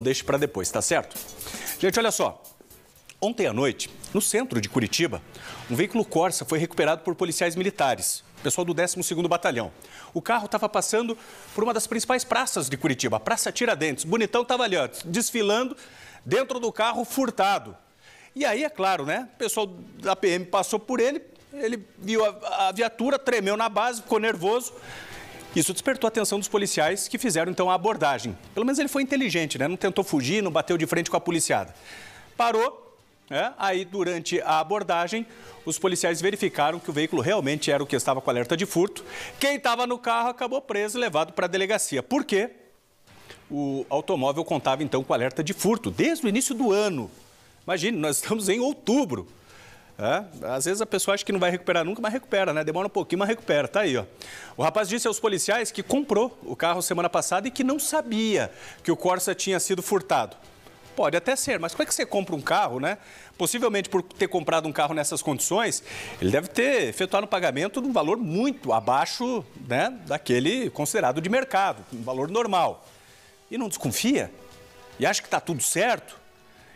deixe para depois, tá certo? Gente, olha só. Ontem à noite, no centro de Curitiba, um veículo Corsa foi recuperado por policiais militares, pessoal do 12º Batalhão. O carro estava passando por uma das principais praças de Curitiba, a Praça Tiradentes. Bonitão estava ali, ó, desfilando dentro do carro furtado. E aí, é claro, né? O pessoal da PM passou por ele, ele viu a, a viatura, tremeu na base, ficou nervoso isso despertou a atenção dos policiais que fizeram então a abordagem. Pelo menos ele foi inteligente, né? Não tentou fugir, não bateu de frente com a policiada. Parou, né? aí, durante a abordagem, os policiais verificaram que o veículo realmente era o que estava com alerta de furto. Quem estava no carro acabou preso e levado para a delegacia. Por quê? O automóvel contava então com alerta de furto desde o início do ano. Imagine, nós estamos em outubro. É? Às vezes a pessoa acha que não vai recuperar nunca, mas recupera, né? Demora um pouquinho, mas recupera. Tá aí, ó. O rapaz disse aos policiais que comprou o carro semana passada e que não sabia que o Corsa tinha sido furtado. Pode até ser, mas como é que você compra um carro, né? Possivelmente por ter comprado um carro nessas condições, ele deve ter efetuado um pagamento de um valor muito abaixo né, daquele considerado de mercado, um valor normal. E não desconfia? E acha que está tudo certo?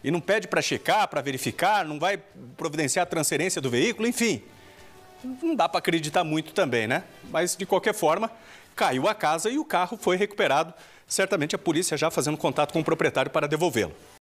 e não pede para checar, para verificar, não vai providenciar a transferência do veículo, enfim. Não dá para acreditar muito também, né? Mas, de qualquer forma, caiu a casa e o carro foi recuperado. Certamente a polícia já fazendo contato com o proprietário para devolvê-lo.